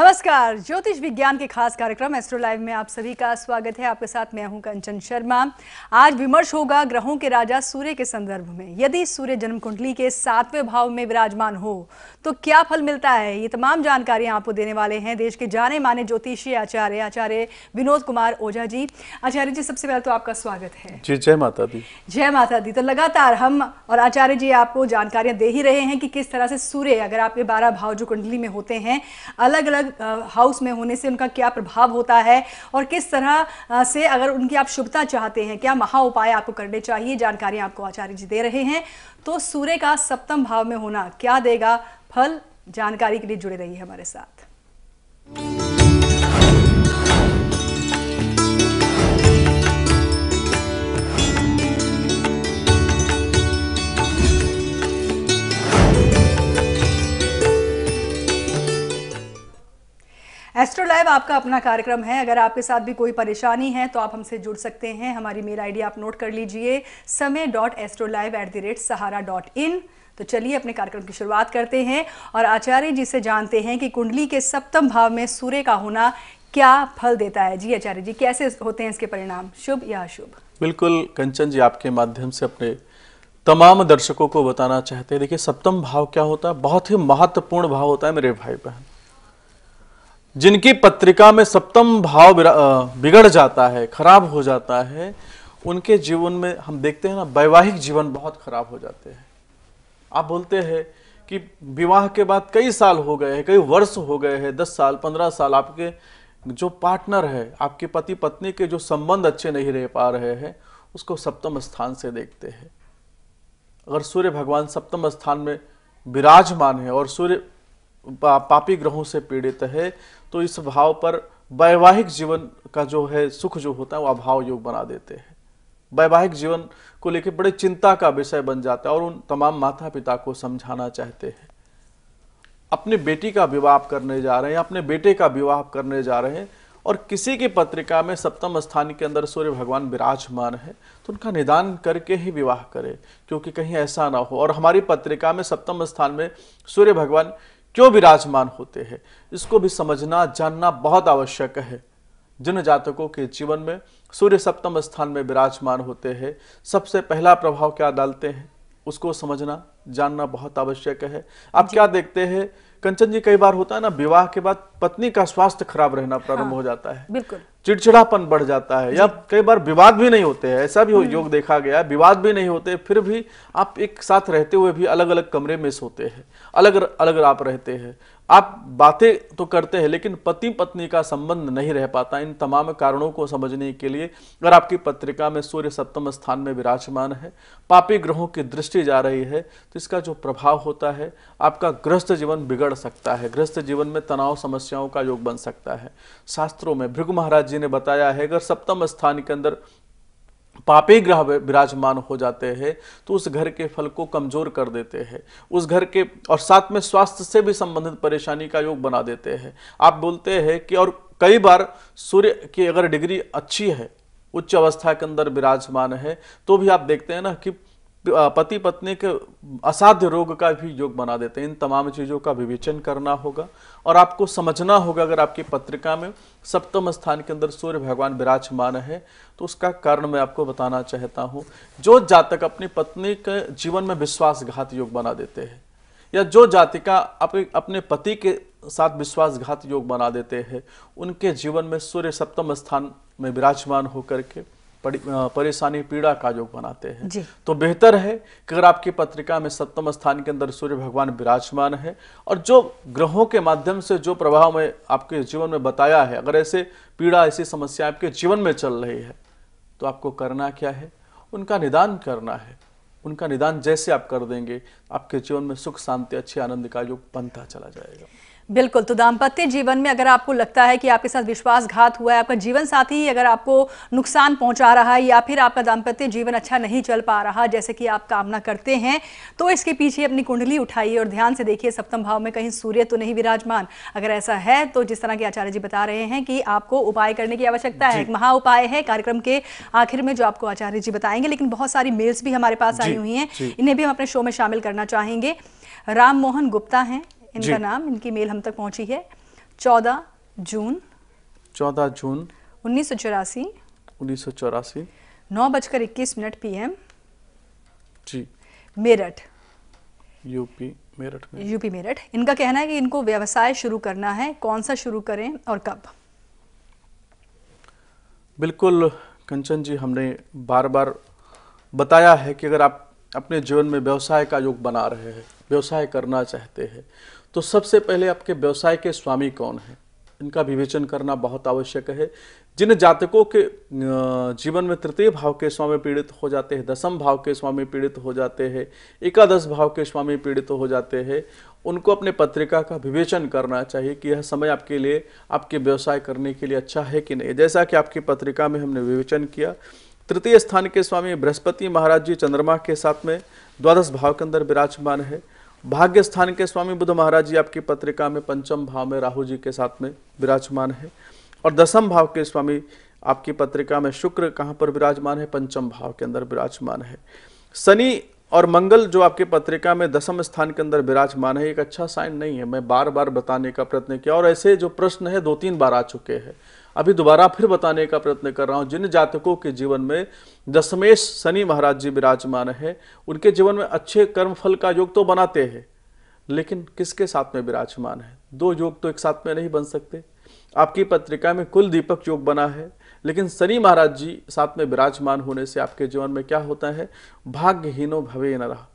नमस्कार ज्योतिष विज्ञान के खास कार्यक्रम एस्ट्रो लाइव में आप सभी का स्वागत है आपके साथ मैं हूं कंचन शर्मा आज विमर्श होगा ग्रहों के राजा सूर्य के संदर्भ में यदि सूर्य जन्म कुंडली के सातवें भाव में विराजमान हो तो क्या फल मिलता है ये तमाम जानकारियां आपको देने वाले हैं देश के जाने माने ज्योतिषी आचार्य आचार्य विनोद कुमार ओझा जी आचार्य जी सबसे पहले तो आपका स्वागत है जी जय माता दी जय माता दी तो लगातार हम और आचार्य जी आपको जानकारियां दे ही रहे हैं कि किस तरह से सूर्य अगर आपके बारह भाव जो कुंडली में होते हैं अलग अलग हाउस uh, में होने से उनका क्या प्रभाव होता है और किस तरह uh, से अगर उनकी आप शुभता चाहते हैं क्या महा उपाय आपको करने चाहिए जानकारी आपको आचार्य जी दे रहे हैं तो सूर्य का सप्तम भाव में होना क्या देगा फल जानकारी के लिए जुड़े रहिए हमारे साथ एस्ट्रो लाइव आपका अपना कार्यक्रम है अगर आपके साथ भी कोई परेशानी है तो आप हमसे जुड़ सकते हैं हमारी मेल आईडी आप नोट कर लीजिए Samay dot astro live at the rate Sahara dot in तो चलिए अपने कार्यक्रम की शुरुआत करते हैं और आचार्य जी से जानते हैं कि कुंडली के सप्तम भाव में सूर्य का होना क्या फल देता है जी आचार्य जी कैसे होते हैं इसके परिणाम शुभ या अशुभ बिल्कुल कंचन जी आपके माध्यम से अपने तमाम दर्शकों को बताना चाहते हैं देखिए सप्तम भाव क्या होता है बहुत ही महत्वपूर्ण भाव होता है मेरे भाई बहन जिनकी पत्रिका में सप्तम भाव बिगड़ जाता है खराब हो जाता है उनके जीवन में हम देखते हैं ना वैवाहिक जीवन बहुत खराब हो जाते हैं आप बोलते हैं कि विवाह के बाद कई साल हो गए हैं कई वर्ष हो गए हैं दस साल पंद्रह साल आपके जो पार्टनर है आपके पति पत्नी के जो संबंध अच्छे नहीं रह पा रहे हैं उसको सप्तम स्थान से देखते हैं अगर सूर्य भगवान सप्तम स्थान में विराजमान है और सूर्य पा, पापी ग्रहों से पीड़ित है तो इस भाव पर वैवाहिक जीवन का जो है सुख जो होता है वो अभाव योग बना देते हैं वैवाहिक जीवन को लेकर बड़े चिंता का विषय बन जाता है और उन तमाम माता पिता को समझाना चाहते हैं अपने बेटी का विवाह करने जा रहे हैं अपने बेटे का विवाह करने जा रहे हैं और किसी की पत्रिका में सप्तम स्थान के अंदर सूर्य भगवान विराजमान है तो उनका निदान करके ही विवाह करें क्योंकि कहीं ऐसा ना हो और हमारी पत्रिका में सप्तम स्थान में सूर्य भगवान क्यों विराजमान होते हैं इसको भी समझना जानना बहुत आवश्यक है जिन जातकों के जीवन में सूर्य सप्तम स्थान में विराजमान होते हैं सबसे पहला प्रभाव क्या डालते हैं उसको समझना जानना बहुत आवश्यक है आप क्या देखते हैं कंचन जी कई बार होता है ना विवाह के बाद पत्नी का स्वास्थ्य खराब रहना हाँ, प्रारंभ हाँ, हो जाता है बिल्कुल चिड़चिड़ापन बढ़ जाता है या कई बार विवाद भी नहीं होते हैं ऐसा भी हो हम्म। योग देखा गया विवाद भी नहीं होते फिर भी आप एक साथ रहते हुए भी अलग अलग कमरे में सोते हैं अलग अलग आप रहते हैं आप बातें तो करते हैं लेकिन पति पत्नी का संबंध नहीं रह पाता इन तमाम कारणों को समझने के लिए अगर आपकी पत्रिका में सूर्य सप्तम स्थान में विराजमान है पापी ग्रहों की दृष्टि जा रही है तो इसका जो प्रभाव होता है आपका ग्रस्त जीवन बिगड़ सकता है ग्रस्त जीवन में तनाव समस्याओं का योग बन सकता है शास्त्रों में भृगु महाराज जी ने बताया है अगर सप्तम स्थान के अंदर पापी ग्रह विराजमान हो जाते हैं तो उस घर के फल को कमजोर कर देते हैं उस घर के और साथ में स्वास्थ्य से भी संबंधित परेशानी का योग बना देते हैं आप बोलते हैं कि और कई बार सूर्य की अगर डिग्री अच्छी है उच्च अवस्था के अंदर विराजमान है तो भी आप देखते हैं ना कि पति पत्नी के असाध्य रोग का भी योग बना देते हैं इन तमाम चीज़ों का विवेचन करना होगा और आपको समझना होगा अगर आपकी पत्रिका में सप्तम स्थान के अंदर सूर्य भगवान विराजमान है तो उसका कारण मैं आपको बताना चाहता हूं जो जातक अपनी पत्नी के जीवन में विश्वासघात योग बना देते हैं या जो जातिका अपने पति के साथ विश्वासघात योग बना देते हैं उनके जीवन में सूर्य सप्तम स्थान में विराजमान होकर के परेशानी पीड़ा का योग बनाते हैं तो बेहतर है कि अगर आपकी पत्रिका में सप्तम स्थान के अंदर सूर्य भगवान विराजमान है और जो ग्रहों के माध्यम से जो प्रभाव में आपके जीवन में बताया है अगर ऐसे पीड़ा ऐसी समस्या आपके जीवन में चल रही है तो आपको करना क्या है उनका निदान करना है उनका निदान जैसे आप कर देंगे आपके जीवन में सुख शांति अच्छे आनंद का योग बनता चला जाएगा बिल्कुल तो दाम्पत्य जीवन में अगर आपको लगता है कि आपके साथ विश्वासघात हुआ है आपका जीवन साथी अगर आपको नुकसान पहुंचा रहा है या फिर आपका दाम्पत्य जीवन अच्छा नहीं चल पा रहा जैसे कि आप कामना करते हैं तो इसके पीछे अपनी कुंडली उठाइए और ध्यान से देखिए सप्तम भाव में कहीं सूर्य तो नहीं विराजमान अगर ऐसा है तो जिस तरह के आचार्य जी बता रहे हैं कि आपको उपाय करने की आवश्यकता है एक महा उपाय है कार्यक्रम के आखिर में जो आपको आचार्य जी बताएंगे लेकिन बहुत सारी मेल्स भी हमारे पास आई हुई हैं इन्हें भी हम अपने शो में शामिल करना चाहेंगे राम मोहन गुप्ता हैं इनका नाम इनकी मेल हम तक पहुंची है चौदह जून चौदह जून उन्नीस सौ चौरासी उन्नीस सौ चौरासी नौ बजकर इक्कीस minute M G Meerut UP Meerut में यूपी मेरठ इनका कहना है कि इनको व्यवसाय शुरू करना है कौन सा शुरू करें और कब बिल्कुल कंचन जी हमने बार बार बताया है कि अगर आप अपने जीवन में व्यवसाय का योग बना रहे हैं व्यवसाय करना चाहते हैं तो सबसे पहले आपके व्यवसाय के स्वामी कौन है इनका विवेचन करना बहुत आवश्यक है जिन जातकों के जीवन में तृतीय भाव के स्वामी पीड़ित हो जाते हैं दसम भाव के स्वामी पीड़ित हो जाते हैं एकादश भाव के स्वामी पीड़ित हो जाते हैं उनको अपने पत्रिका का विवेचन करना चाहिए कि यह समय आपके लिए आपके व्यवसाय करने के लिए अच्छा है कि नहीं जैसा कि आपकी पत्रिका में हमने विवेचन किया तृतीय स्थान के स्वामी बृहस्पति महाराज जी चंद्रमा के साथ में द्वादश भाव के अंदर विराजमान है भाग्य स्थान के स्वामी बुद्ध महाराज जी आपकी पत्रिका में पंचम भाव में राहु जी के साथ में विराजमान है और दसम भाव के स्वामी आपकी पत्रिका में शुक्र कहाँ पर विराजमान है पंचम भाव के अंदर विराजमान है शनि और मंगल जो आपके पत्रिका में दसम स्थान के अंदर विराजमान है एक अच्छा साइन नहीं है मैं बार बार बताने का प्रयत्न किया और ऐसे जो प्रश्न है दो तीन बार आ चुके हैं अभी दोबारा फिर बताने का प्रयत्न कर रहा हूँ जिन जातकों के जीवन में दशमेश शनि महाराज जी विराजमान है उनके जीवन में अच्छे कर्म फल का योग तो बनाते हैं लेकिन किसके साथ में विराजमान है दो योग तो एक साथ में नहीं बन सकते आपकी पत्रिका में कुल दीपक योग बना है लेकिन शनि महाराज जी साथ में विराजमान होने से आपके जीवन में क्या होता है भाग्यहीनो भवे न रहा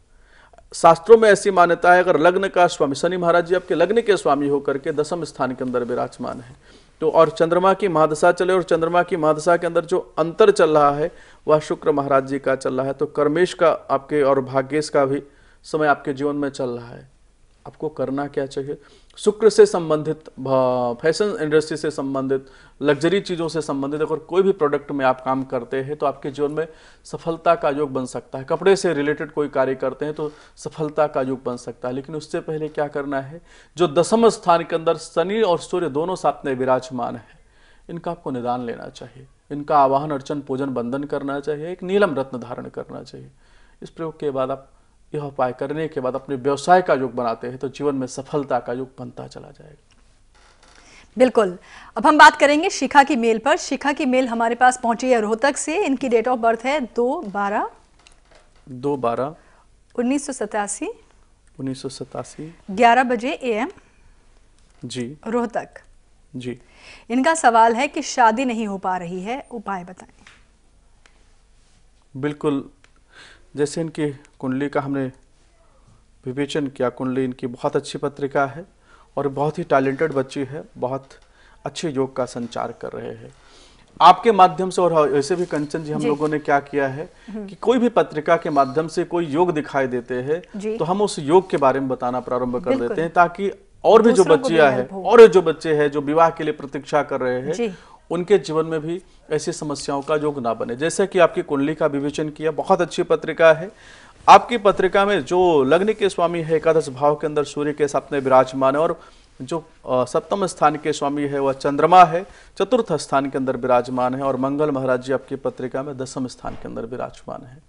शास्त्रों में ऐसी मान्यता है अगर लग्न का स्वामी शनि महाराज जी आपके लग्न के स्वामी होकर के दसम स्थान के अंदर विराजमान है तो और चंद्रमा की महादशा चले और चंद्रमा की महादशा के अंदर जो अंतर चल रहा है वह शुक्र महाराज जी का चल रहा है तो कर्मेश का आपके और भाग्येश का भी समय आपके जीवन में चल रहा है आपको करना क्या चाहिए शुक्र से संबंधित फैशन इंडस्ट्री से संबंधित लग्जरी चीज़ों से संबंधित अगर कोई भी प्रोडक्ट में आप काम करते हैं तो आपके जीवन में सफलता का योग बन सकता है कपड़े से रिलेटेड कोई कार्य करते हैं तो सफलता का योग बन सकता है लेकिन उससे पहले क्या करना है जो दसम स्थान के अंदर शनि और सूर्य दोनों साथ में विराजमान है इनका आपको निदान लेना चाहिए इनका आवाहन अर्चन पूजन बंधन करना चाहिए एक नीलम रत्न धारण करना चाहिए इस प्रयोग के बाद आप यह उपाय करने के बाद अपने व्यवसाय का युग बनाते हैं तो जीवन में सफलता का युग बनता चला जाएगा बिल्कुल अब हम बात करेंगे शिखा की मेल पर शिखा की मेल हमारे पास पहुंची है रोहतक से इनकी डेट ऑफ बर्थ है दो बारह दो बारह उन्नीस सौ सतासी उन्नीस सौ सतासी ग्यारह बजे ए एम जी रोहतक जी इनका सवाल है कि शादी नहीं हो पा रही है उपाय बताएं बिल्कुल जैसे इनकी कुंडली का हमने विवेचन किया कुंडली इनकी बहुत अच्छी पत्रिका है और बहुत ही टैलेंटेड बच्ची है बहुत अच्छे योग का संचार कर रहे हैं आपके माध्यम से और ऐसे भी कंचन जी हम जी। लोगों ने क्या किया है हम्म। कि कोई भी पत्रिका के माध्यम से कोई योग दिखाई देते हैं तो हम उस योग के बारे में बताना प्रारंभ कर देते हैं ताकि और भी जो बच्चिया है और जो बच्चे हैं जो विवाह के लिए प्रतीक्षा कर रहे हैं उनके जीवन में भी ऐसी समस्याओं का योग ना बने जैसे कि आपकी कुंडली का विवेचन किया बहुत अच्छी पत्रिका है आपकी पत्रिका में जो लग्न के स्वामी है एकादश भाव के अंदर सूर्य के सपने विराजमान है और जो सप्तम स्थान के स्वामी है वह चंद्रमा है चतुर्थ स्थान के अंदर विराजमान है और मंगल महाराज जी आपकी पत्रिका में दसम स्थान के अंदर विराजमान है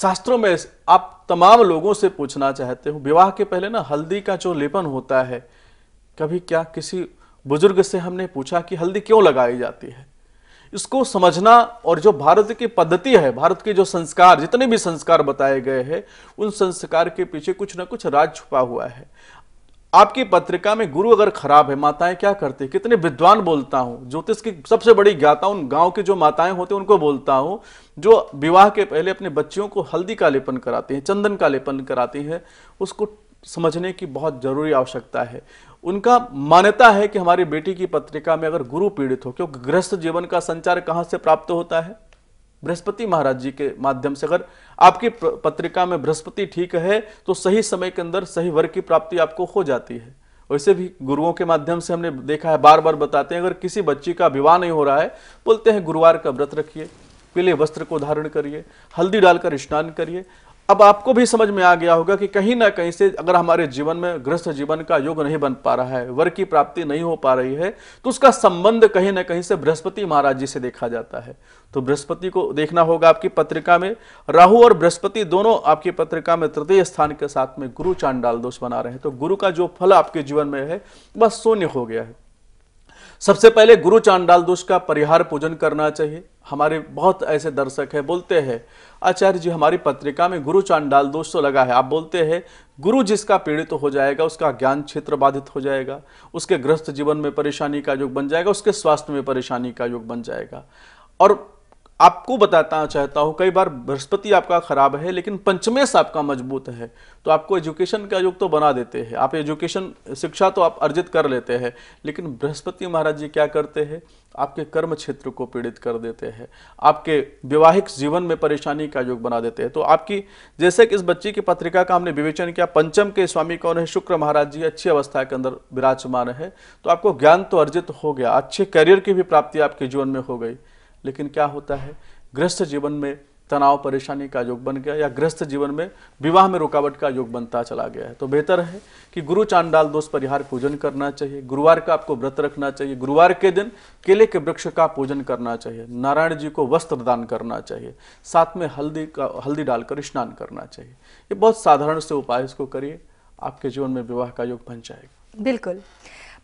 शास्त्रों में आप तमाम लोगों से पूछना चाहते हो विवाह के पहले ना हल्दी का जो लेपन होता है कभी क्या किसी बुजुर्ग से हमने पूछा कि हल्दी क्यों लगाई जाती है इसको समझना और जो भारत की पद्धति है भारत के जो संस्कार जितने भी संस्कार बताए गए हैं उन संस्कार के पीछे कुछ ना कुछ राज छुपा हुआ है आपकी पत्रिका में गुरु अगर खराब है माताएं क्या करती हैं कितने विद्वान बोलता हूं ज्योतिष की सबसे बड़ी ज्ञाता उन गांव के जो माताएं होते हैं उनको बोलता हूं जो विवाह के पहले अपने बच्चियों को हल्दी का लेपन कराती हैं चंदन का लेपन कराती हैं उसको समझने की बहुत जरूरी आवश्यकता है उनका मान्यता है कि हमारी बेटी की पत्रिका में अगर गुरु पीड़ित हो क्योंकि गृहस्थ जीवन का संचार कहाँ से प्राप्त होता है बृहस्पति महाराज जी के माध्यम से अगर आपकी पत्रिका में बृहस्पति ठीक है तो सही समय के अंदर सही वर्ग की प्राप्ति आपको हो जाती है वैसे भी गुरुओं के माध्यम से हमने देखा है बार बार बताते हैं अगर किसी बच्ची का विवाह नहीं हो रहा है बोलते हैं गुरुवार का व्रत रखिए पीले वस्त्र को धारण करिए हल्दी डालकर स्नान करिए अब आपको भी समझ में आ गया होगा कि कहीं ना कहीं से अगर हमारे जीवन में गृहस्थ जीवन का योग नहीं बन पा रहा है वर्ग की प्राप्ति नहीं हो पा रही है तो उसका संबंध कहीं ना कहीं से बृहस्पति महाराज जी से देखा जाता है तो बृहस्पति को देखना होगा आपकी पत्रिका में राहु और बृहस्पति दोनों आपकी पत्रिका में तृतीय स्थान के साथ में गुरु चांडाल दोष बना रहे हैं तो गुरु का जो फल आपके जीवन में है वह शून्य हो गया है सबसे पहले गुरु चांडाल दोष का परिहार पूजन करना चाहिए हमारे बहुत ऐसे दर्शक हैं बोलते हैं आचार्य जी हमारी पत्रिका में गुरु चांडाल दोष तो लगा है आप बोलते हैं गुरु जिसका पीड़ित तो हो जाएगा उसका ज्ञान क्षेत्र बाधित हो जाएगा उसके ग्रस्त जीवन में परेशानी का योग बन जाएगा उसके स्वास्थ्य में परेशानी का योग बन जाएगा और आपको बताना चाहता हूँ कई बार बृहस्पति आपका खराब है लेकिन पंचमेश आपका मजबूत है तो आपको एजुकेशन का योग तो बना देते हैं आप एजुकेशन शिक्षा तो आप अर्जित कर लेते हैं लेकिन बृहस्पति महाराज जी क्या करते हैं आपके कर्म क्षेत्र को पीड़ित कर देते हैं आपके विवाहिक जीवन में परेशानी का योग बना देते हैं तो आपकी जैसे कि इस बच्ची की पत्रिका का हमने विवेचन किया पंचम के स्वामी कौन है शुक्र महाराज जी अच्छी अवस्था के अंदर विराजमान है तो आपको ज्ञान तो अर्जित हो गया अच्छे करियर की भी प्राप्ति आपके जीवन में हो गई लेकिन क्या होता है ग्रस्त जीवन में तनाव परेशानी का योग बन गया या ग्रस्त जीवन में विवाह में रुकावट का योग बनता चला गया है तो बेहतर है कि गुरु चांडाल दोष परिहार पूजन करना चाहिए गुरुवार का आपको व्रत रखना चाहिए गुरुवार के दिन केले के वृक्ष का पूजन करना चाहिए नारायण जी को वस्त्र दान करना चाहिए साथ में हल्दी का हल्दी डालकर स्नान करना चाहिए ये बहुत साधारण से उपाय इसको करिए आपके जीवन में विवाह का योग बन जाएगा बिल्कुल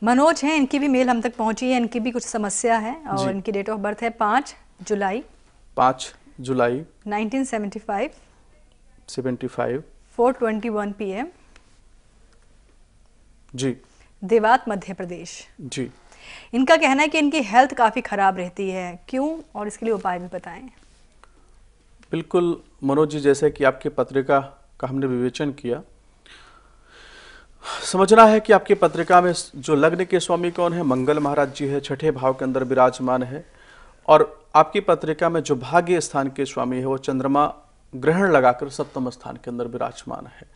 मनोज हैं इनकी भी मेल हम तक पहुंची है इनकी भी कुछ समस्या है और इनकी डेट ऑफ बर्थ है पाँच जुलाई पाँच जुलाई 1975 75 421 पीएम जी देवात मध्य प्रदेश जी इनका कहना है कि इनकी हेल्थ काफ़ी ख़राब रहती है क्यों और इसके लिए उपाय भी बताएं बिल्कुल मनोज जी जैसे कि आपकी पत्रिका का हमने विवेचन किया समझना है कि आपकी पत्रिका में जो लग्न के स्वामी कौन है मंगल महाराज जी है छठे भाव के अंदर विराजमान है और आपकी पत्रिका में जो भाग्य स्थान के स्वामी है वो चंद्रमा ग्रहण लगाकर सप्तम स्थान के अंदर विराजमान है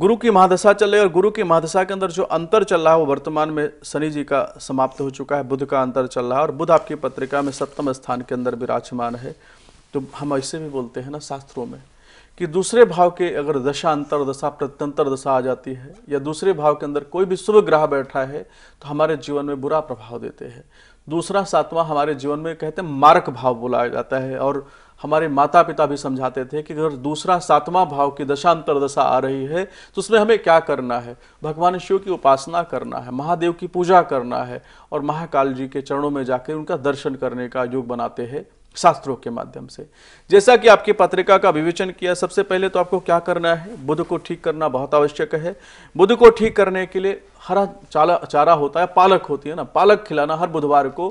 गुरु की महादशा चल रही है और गुरु की महादशा के अंदर जो अंतर चल रहा है वो वर्तमान में शनि जी का समाप्त हो चुका है बुध का अंतर चल रहा है और बुध आपकी पत्रिका में सप्तम स्थान के अंदर विराजमान है तो हम ऐसे भी बोलते हैं ना शास्त्रों में कि दूसरे भाव के अगर दशा अंतर दशा प्रत्यंतर दशा आ जाती है या दूसरे भाव के अंदर कोई भी शुभ ग्रह बैठा है तो हमारे जीवन में बुरा प्रभाव देते हैं दूसरा सातवां हमारे जीवन में कहते हैं मारक भाव बुलाया जाता है और हमारे माता पिता भी समझाते थे कि अगर दूसरा सातवां भाव की दशांतर दशा आ रही है तो उसमें हमें क्या करना है भगवान शिव की उपासना करना है महादेव की पूजा करना है और महाकाल जी के चरणों में जाकर उनका दर्शन करने का योग बनाते हैं शास्त्रों के माध्यम से जैसा कि आपकी पत्रिका का विवेचन किया सबसे पहले तो आपको क्या करना है बुद्ध को ठीक करना बहुत आवश्यक है बुद्ध को ठीक करने के लिए हरा चाला चारा होता है पालक होती है ना पालक खिलाना हर बुधवार को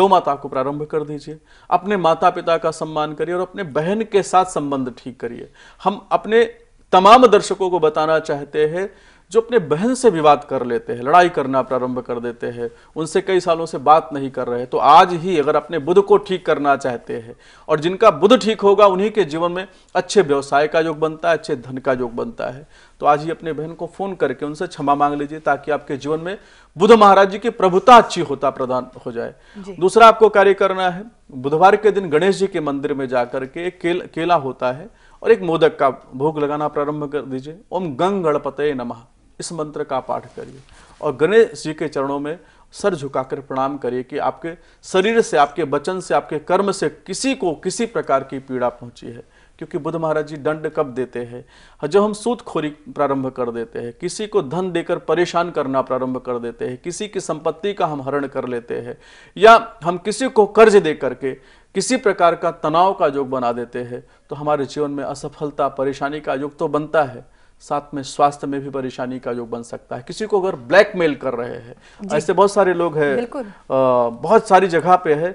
गौ माता को प्रारंभ कर दीजिए अपने माता पिता का सम्मान करिए और अपने बहन के साथ संबंध ठीक करिए हम अपने तमाम दर्शकों को बताना चाहते हैं जो अपने बहन से विवाद कर लेते हैं लड़ाई करना प्रारंभ कर देते हैं उनसे कई सालों से बात नहीं कर रहे तो आज ही अगर अपने बुध को ठीक करना चाहते हैं और जिनका बुध ठीक होगा उन्हीं के जीवन में अच्छे व्यवसाय का योग बनता है अच्छे धन का योग बनता है तो आज ही अपने बहन को फोन करके उनसे क्षमा मांग लीजिए ताकि आपके जीवन में बुध महाराज जी की प्रभुता अच्छी होता प्रदान हो जाए दूसरा आपको कार्य करना है बुधवार के दिन गणेश जी के मंदिर में जाकर के एक केल, केला होता है और एक मोदक का भोग लगाना प्रारंभ कर दीजिए ओम गंग गणपते नमः इस मंत्र का पाठ करिए और गणेश जी के चरणों में सर झुकाकर प्रणाम करिए कि आपके शरीर से आपके वचन से आपके कर्म से किसी को किसी प्रकार की पीड़ा पहुंची है क्योंकि बुद्ध महाराज जी दंड कब देते हैं हाँ, जब हम सूतखोरी प्रारंभ कर देते हैं किसी को धन देकर परेशान करना प्रारंभ कर देते हैं किसी की संपत्ति का हम हरण कर लेते हैं या हम किसी को कर्ज दे करके किसी प्रकार का तनाव का योग बना देते हैं तो हमारे जीवन में असफलता परेशानी का योग तो बनता है साथ में स्वास्थ्य में भी परेशानी का योग बन सकता है किसी को अगर ब्लैकमेल कर रहे हैं ऐसे बहुत सारे लोग हैं बहुत सारी जगह पे है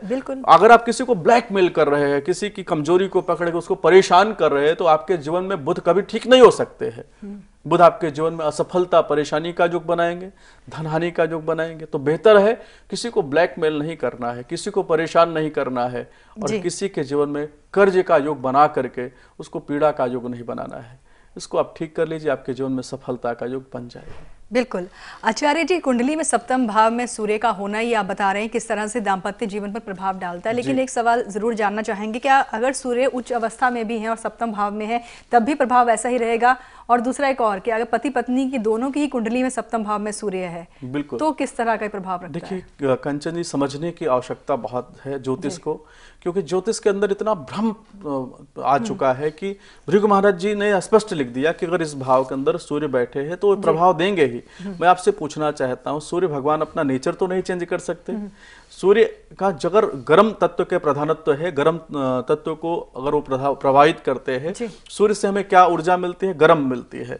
अगर आप किसी को ब्लैकमेल कर रहे हैं किसी की कमजोरी को पकड़ के उसको परेशान कर रहे हैं तो आपके जीवन में बुध कभी ठीक नहीं हो सकते हैं हम्म। बुध आपके जीवन में असफलता परेशानी का योग बनाएंगे धनहानि का योग बनाएंगे तो बेहतर है किसी को ब्लैकमेल नहीं करना है किसी को परेशान नहीं करना है और किसी के जीवन में कर्ज का योग बना करके उसको पीड़ा का योग नहीं बनाना है इसको आप ठीक कर लीजिए आपके जीवन में सफलता का योग बन जाएगा बिल्कुल आचार्य जी कुंडली में सप्तम भाव में सूर्य का होना ही आप बता रहे हैं किस तरह से दाम्पत्य जीवन पर प्रभाव डालता है लेकिन एक सवाल जरूर जानना चाहेंगे क्या अगर सूर्य उच्च अवस्था में भी है और सप्तम भाव में है तब भी प्रभाव ऐसा ही रहेगा और दूसरा एक और कि अगर पति पत्नी की दोनों की ही कुंडली में सप्तम भाव में सूर्य है बिल्कुल तो किस तरह का प्रभाव देखिए कंचन जी समझने की आवश्यकता बहुत है ज्योतिष को क्योंकि ज्योतिष के अंदर इतना भ्रम आ हम्म। चुका है कि भृगु महाराज जी ने स्पष्ट लिख दिया कि अगर इस भाव के अंदर सूर्य बैठे हैं तो प्रभाव देंगे ही हम्म। मैं आपसे पूछना चाहता हूँ सूर्य भगवान अपना नेचर तो नहीं चेंज कर सकते हम्म। सूर्य का जगर गर्म तत्व के प्रधानत्व है गर्म तत्व को अगर वो प्रभावित करते हैं सूर्य से हमें क्या ऊर्जा मिलती है गर्म मिलती है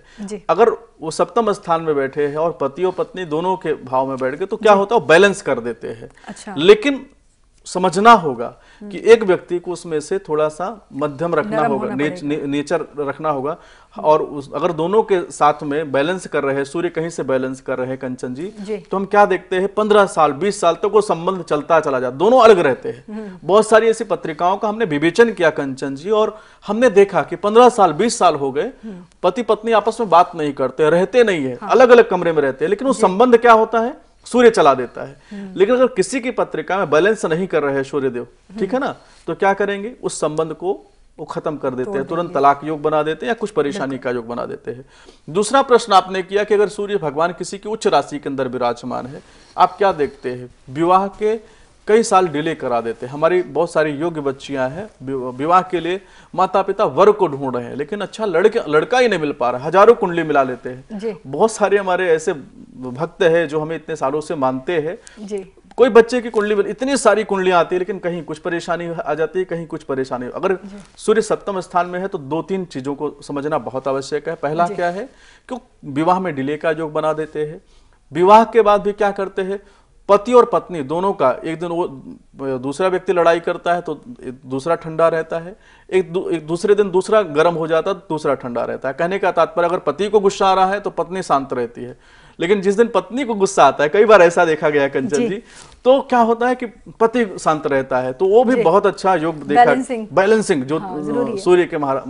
अगर वो सप्तम स्थान में बैठे हैं और पति और पत्नी दोनों के भाव में बैठ गए तो क्या होता है बैलेंस कर देते हैं अच्छा। लेकिन समझना होगा कि हम्म। एक व्यक्ति को उसमें से थोड़ा सा मध्यम रखना होगा नेच, ने, नेचर रखना होगा और उस अगर दोनों के साथ में बैलेंस कर रहे हैं सूर्य कहीं से बैलेंस कर रहे हैं कंचन जी, जी तो हम क्या देखते हैं पंद्रह साल बीस साल तक तो वो संबंध चलता चला जाता दोनों अलग रहते हैं हम्म। बहुत सारी ऐसी पत्रिकाओं का हमने विवेचन किया कंचन जी और हमने देखा कि पंद्रह साल बीस साल हो गए हम्म। पति पत्नी आपस में बात नहीं करते रहते नहीं है हाँ। अलग अलग कमरे में रहते हैं लेकिन वो संबंध क्या होता है सूर्य चला देता है हम्म। लेकिन अगर किसी की पत्रिका में बैलेंस नहीं कर रहे सूर्यदेव हम्म। ठीक है ना तो क्या करेंगे उस संबंध को वो खत्म कर देते हैं तुरंत तलाक योग बना देते हैं या कुछ परेशानी का योग बना देते हैं दूसरा प्रश्न आपने किया कि अगर सूर्य भगवान किसी की उच्च राशि के अंदर विराजमान है आप क्या देखते हैं विवाह के कई साल डिले करा देते हैं हमारी बहुत सारी योग्य बच्चियां हैं विवाह के लिए माता पिता वर को ढूंढ रहे हैं लेकिन अच्छा लड़के लड़का ही नहीं मिल पा रहा हजारों कुंडली मिला लेते हैं बहुत सारे हमारे ऐसे भक्त हैं जो हमें इतने सालों से मानते हैं कोई बच्चे की कुंडली में इतनी सारी कुंडलियां आती है लेकिन कहीं कुछ परेशानी आ जाती है कहीं कुछ परेशानी अगर सूर्य सप्तम स्थान में है तो दो तीन चीजों को समझना बहुत आवश्यक है पहला क्या है क्यों विवाह में डिले का योग बना देते हैं विवाह के बाद भी क्या करते हैं पति और पत्नी दोनों का एक दिन वो दूसरा व्यक्ति लड़ाई करता है तो दूसरा ठंडा रहता है एक, दू, एक दूसरे दिन दूसरा गर्म हो जाता है दूसरा ठंडा रहता है कहने का तात्पर्य अगर पति को गुस्सा आ रहा है तो पत्नी शांत रहती है लेकिन जिस दिन पत्नी को गुस्सा आता है कई बार ऐसा देखा गया कंचन जी, जी तो क्या होता है कि पति शांत रहता है तो वो भी बहुत अच्छा योग देखा बैलेंसिंग, बैलेंसिंग जो हाँ, सूर्य के महाराज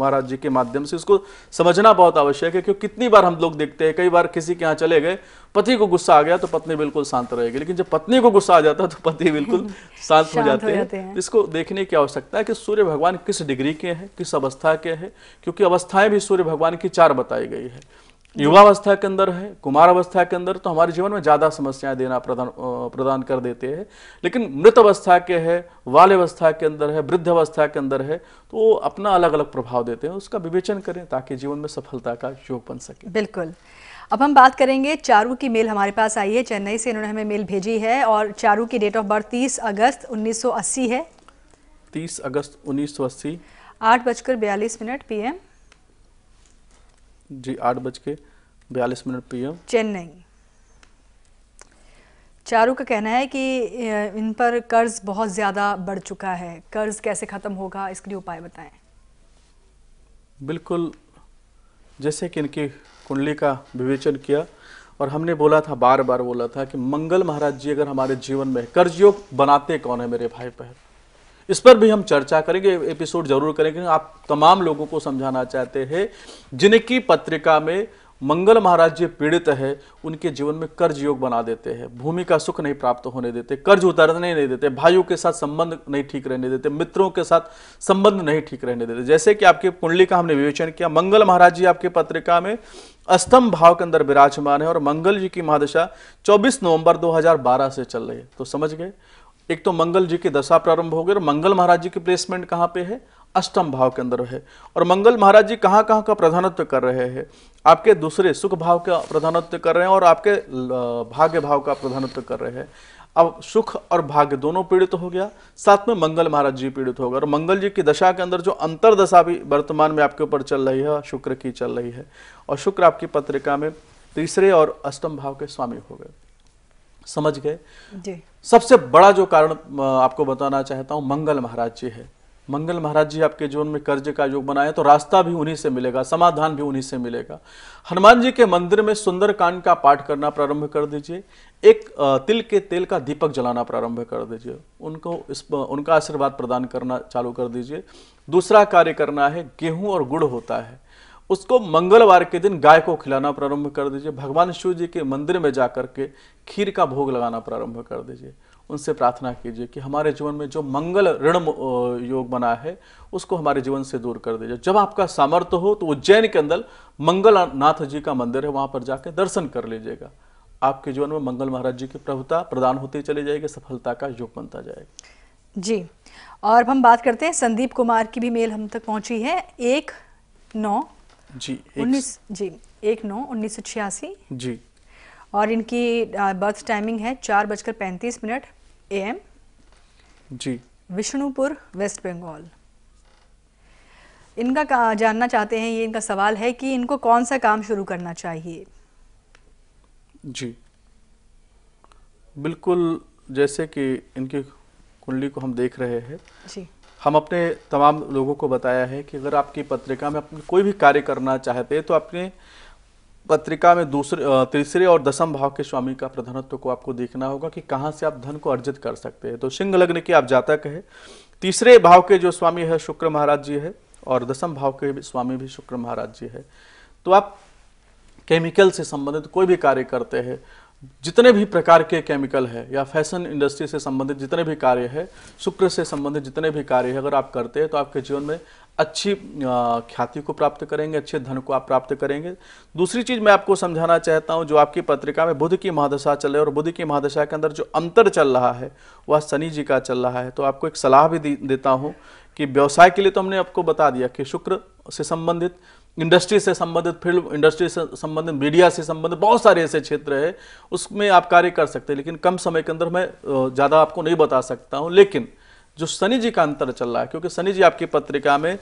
महारा, जी के माध्यम से उसको समझना बहुत आवश्यक है क्योंकि कितनी बार हम लोग देखते हैं कई बार किसी के यहाँ चले गए पति को गुस्सा आ गया तो पत्नी बिल्कुल शांत रहेगी लेकिन जब पत्नी को गुस्सा आ जाता है तो पति बिल्कुल शांत हो जाते हैं तो इसको देखने की आवश्यकता है कि सूर्य भगवान किस डिग्री के हैं किस अवस्था के हैं क्योंकि अवस्थाएं भी सूर्य भगवान की चार बताई गई है युवावस्था के अंदर है कुमार अवस्था के अंदर तो हमारे जीवन में ज़्यादा समस्याएं देना प्रदान प्रदान कर देते हैं लेकिन मृत अवस्था के है अवस्था के अंदर है वृद्ध अवस्था के अंदर है तो वो अपना अलग अलग प्रभाव देते हैं उसका विवेचन करें ताकि जीवन में सफलता का योग बन सके बिल्कुल अब हम बात करेंगे चारू की मेल हमारे पास आई है चेन्नई से इन्होंने हमें मेल भेजी है और चारू की डेट ऑफ बर्थ तीस अगस्त उन्नीस है तीस अगस्त उन्नीस सौ अस्सी आठ बजकर बयालीस मिनट पीएम जी आठ बज के बयालीस मिनट पी चेन्नई चारू का कहना है कि इन पर कर्ज बहुत ज़्यादा बढ़ चुका है कर्ज कैसे ख़त्म होगा इसके लिए उपाय बताएं बिल्कुल जैसे कि इनकी कुंडली का विवेचन किया और हमने बोला था बार बार बोला था कि मंगल महाराज जी अगर हमारे जीवन में कर्जयोग बनाते कौन है मेरे भाई बहन इस पर भी हम चर्चा करेंगे एपिसोड जरूर करेंगे आप तमाम लोगों को समझाना चाहते हैं जिनकी पत्रिका में मंगल महाराज जी पीड़ित है उनके जीवन में कर्ज योग बना देते हैं भूमि का सुख नहीं प्राप्त होने देते कर्ज उतारने नहीं देते भाइयों के साथ संबंध नहीं ठीक रहने देते मित्रों के साथ संबंध नहीं ठीक रहने देते जैसे कि आपके कुंडली का हमने विवेचन किया मंगल महाराज जी आपके पत्रिका में अस्तम भाव के अंदर विराजमान है और मंगल जी की महादशा चौबीस नवंबर दो से चल रही है तो समझ गए एक तो मंगल जी की दशा प्रारंभ हो गई और मंगल महाराज जी की प्लेसमेंट कहाँ पे है अष्टम भाव के अंदर है और मंगल महाराज जी कहाँ कहाँ का प्रधानत्व कर रहे हैं आपके दूसरे सुख भाव का प्रधानत्व कर रहे हैं और आपके भाग्य भाव का प्रधानत्व कर रहे हैं अब सुख और भाग्य दोनों पीड़ित हो गया साथ में मंगल महाराज जी पीड़ित हो गया और मंगल जी की दशा के अंदर जो अंतर दशा भी वर्तमान में आपके ऊपर चल रही है शुक्र की चल रही है और शुक्र आपकी पत्रिका में तीसरे और अष्टम भाव के स्वामी हो गए समझ गए सबसे बड़ा जो कारण आपको बताना चाहता हूँ मंगल महाराज जी है मंगल महाराज जी आपके जीवन में कर्ज का योग बनाए तो रास्ता भी उन्हीं से मिलेगा समाधान भी उन्हीं से मिलेगा हनुमान जी के मंदिर में सुंदर कांड का पाठ करना प्रारंभ कर दीजिए एक तिल के तेल का दीपक जलाना प्रारंभ कर दीजिए उनको इस उनका आशीर्वाद प्रदान करना चालू कर दीजिए दूसरा कार्य करना है गेहूं और गुड़ होता है उसको मंगलवार के दिन गाय को खिलाना प्रारंभ कर दीजिए भगवान शिव जी के मंदिर में जा करके के खीर का भोग लगाना प्रारंभ कर दीजिए उनसे प्रार्थना कीजिए कि हमारे जीवन में जो मंगल ऋण योग बना है उसको हमारे जीवन से दूर कर दीजिए जब आपका सामर्थ्य हो तो उज्जैन के अंदर मंगलनाथ जी का मंदिर है वहाँ पर जाकर दर्शन कर लीजिएगा आपके जीवन में मंगल महाराज जी की प्रभुता प्रदान होती चली जाएगी सफलता का योग बनता जाएगा जी और हम बात करते हैं संदीप कुमार की भी मेल हम तक पहुंची है एक नौ जी उन्नीस जी एक नौ उन्नीस सौ छियासी जी और इनकी बर्थ टाइमिंग है चार बजकर पैंतीस minute A M G Vishnupur West Bengal इनका जानना चाहते हैं ये इनका सवाल है कि इनको कौन सा काम शुरू करना चाहिए जी बिल्कुल जैसे कि इनकी कुंडली को हम देख रहे हैं जी हम अपने तमाम लोगों को बताया है कि अगर आपकी पत्रिका में अपने कोई भी कार्य करना चाहते हैं तो अपने पत्रिका में दूसरे तीसरे और दसम भाव के स्वामी का प्रधानत्व को आपको देखना होगा कि कहाँ से आप धन को अर्जित कर सकते हैं तो सिंह लग्न की आप जातक है तीसरे भाव के जो स्वामी है शुक्र महाराज जी है और दसम भाव के भी स्वामी भी शुक्र महाराज जी है तो आप केमिकल से संबंधित कोई भी कार्य करते हैं जितने भी प्रकार के केमिकल है या फैशन इंडस्ट्री से संबंधित जितने भी कार्य है शुक्र से संबंधित जितने भी कार्य है अगर आप करते हैं तो आपके जीवन में अच्छी ख्याति को प्राप्त करेंगे अच्छे धन को आप प्राप्त करेंगे दूसरी चीज मैं आपको समझाना चाहता हूं जो आपकी पत्रिका में बुद्ध की महादशा चले और बुद्ध की महादशा के अंदर जो अंतर चल रहा है वह शनि जी का चल रहा है तो आपको एक सलाह भी देता हूँ कि व्यवसाय के लिए तो हमने आपको बता दिया कि शुक्र से संबंधित इंडस्ट्री से संबंधित फिल्म इंडस्ट्री से संबंधित मीडिया से संबंधित बहुत सारे ऐसे क्षेत्र है उसमें आप कार्य कर सकते हैं लेकिन कम समय के अंदर मैं ज़्यादा आपको नहीं बता सकता हूँ लेकिन जो शनि जी का अंतर चल रहा है क्योंकि सनी जी आपकी पत्रिका में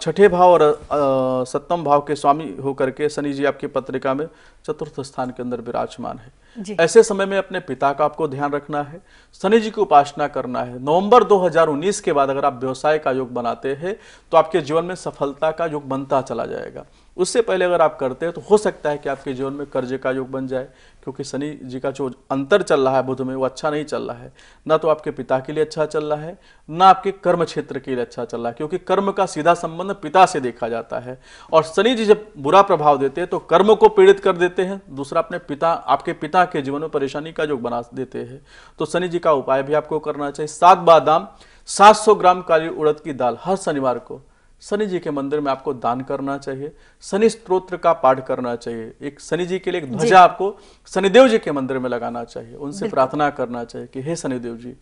छठे भाव और सप्तम भाव के स्वामी होकर के शनि जी आपकी पत्रिका में चतुर्थ स्थान के अंदर विराजमान है ऐसे समय में अपने पिता का आपको ध्यान रखना है शनि जी की उपासना करना है नवंबर 2019 के बाद अगर आप व्यवसाय का योग बनाते हैं तो आपके जीवन में सफलता का योग बनता चला जाएगा उससे पहले अगर आप करते हैं तो हो सकता है कि आपके जीवन में कर्जे का योग बन जाए क्योंकि शनि जी का जो अंतर चल रहा है बुध में वो अच्छा नहीं चल रहा है ना तो आपके पिता के लिए अच्छा चल रहा है ना आपके कर्म क्षेत्र के लिए अच्छा चल रहा है क्योंकि कर्म का सीधा संबंध पिता से देखा जाता है और शनि जी जब बुरा प्रभाव देते हैं तो कर्म को पीड़ित कर देते हैं दूसरा अपने पिता आपके पिता के जीवन में परेशानी का योग बना देते हैं तो शनि जी का उपाय भी आपको करना चाहिए सात बादाम सात ग्राम काली उड़द की दाल हर शनिवार को शनि जी के मंदिर में आपको दान करना चाहिए शनि स्त्रोत्र का पाठ करना चाहिए एक शनि जी के लिए एक ध्वजा आपको शनिदेव जी के मंदिर में लगाना चाहिए उनसे प्रार्थना करना चाहिए कि हे शनिदेव जी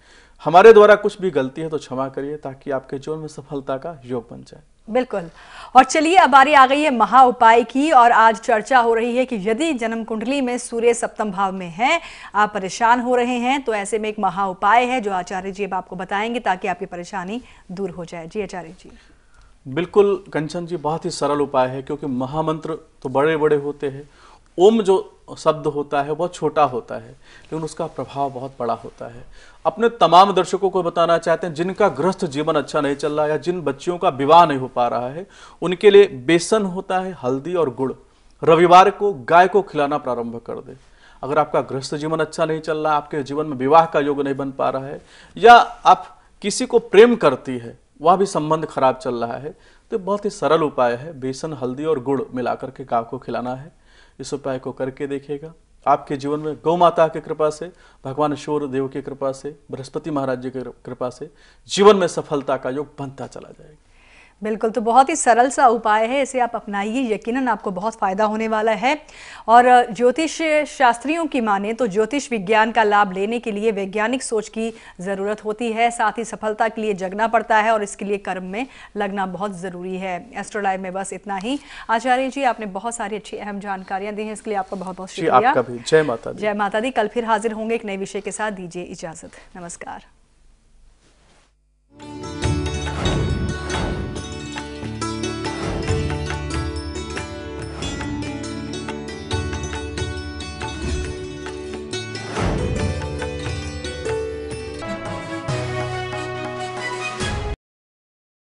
हमारे द्वारा कुछ भी गलती है तो क्षमा करिए ताकि आपके जीवन में सफलता का योग बन जाए बिल्कुल और चलिए अब आ गई है महा उपाय की और आज चर्चा हो रही है कि यदि जन्म कुंडली में सूर्य सप्तम भाव में है आप परेशान हो रहे हैं तो ऐसे में एक महा उपाय है जो आचार्य जी अब आपको बताएंगे ताकि आपकी परेशानी दूर हो जाए जी आचार्य जी बिल्कुल कंचन जी बहुत ही सरल उपाय है क्योंकि महामंत्र तो बड़े बड़े होते हैं ओम जो शब्द होता है बहुत छोटा होता है लेकिन उसका प्रभाव बहुत बड़ा होता है अपने तमाम दर्शकों को बताना चाहते हैं जिनका ग्रस्त जीवन अच्छा नहीं चल रहा या जिन बच्चियों का विवाह नहीं हो पा रहा है उनके लिए बेसन होता है हल्दी और गुड़ रविवार को गाय को खिलाना प्रारंभ कर दे अगर आपका ग्रस्त जीवन अच्छा नहीं चल रहा आपके जीवन में विवाह का योग नहीं बन पा रहा है या आप किसी को प्रेम करती है वह भी संबंध खराब चल रहा है तो बहुत ही सरल उपाय है बेसन हल्दी और गुड़ मिलाकर के गाय को खिलाना है इस उपाय को करके देखेगा आपके जीवन में गौ माता की कृपा से भगवान शोर देव की कृपा से बृहस्पति महाराज जी की कृपा से जीवन में सफलता का योग बनता चला जाएगा बिल्कुल तो बहुत ही सरल सा उपाय है इसे आप अपनाइए यकीनन आपको बहुत फ़ायदा होने वाला है और ज्योतिष शास्त्रियों की माने तो ज्योतिष विज्ञान का लाभ लेने के लिए वैज्ञानिक सोच की ज़रूरत होती है साथ ही सफलता के लिए जगना पड़ता है और इसके लिए कर्म में लगना बहुत ज़रूरी है एस्ट्रोलाइव में बस इतना ही आचार्य जी आपने बहुत सारी अच्छी अहम जानकारियाँ दी हैं इसके लिए आपका बहुत बहुत शुक्रिया जय माता जय माता दी कल फिर हाजिर होंगे एक नए विषय के साथ दीजिए इजाज़त नमस्कार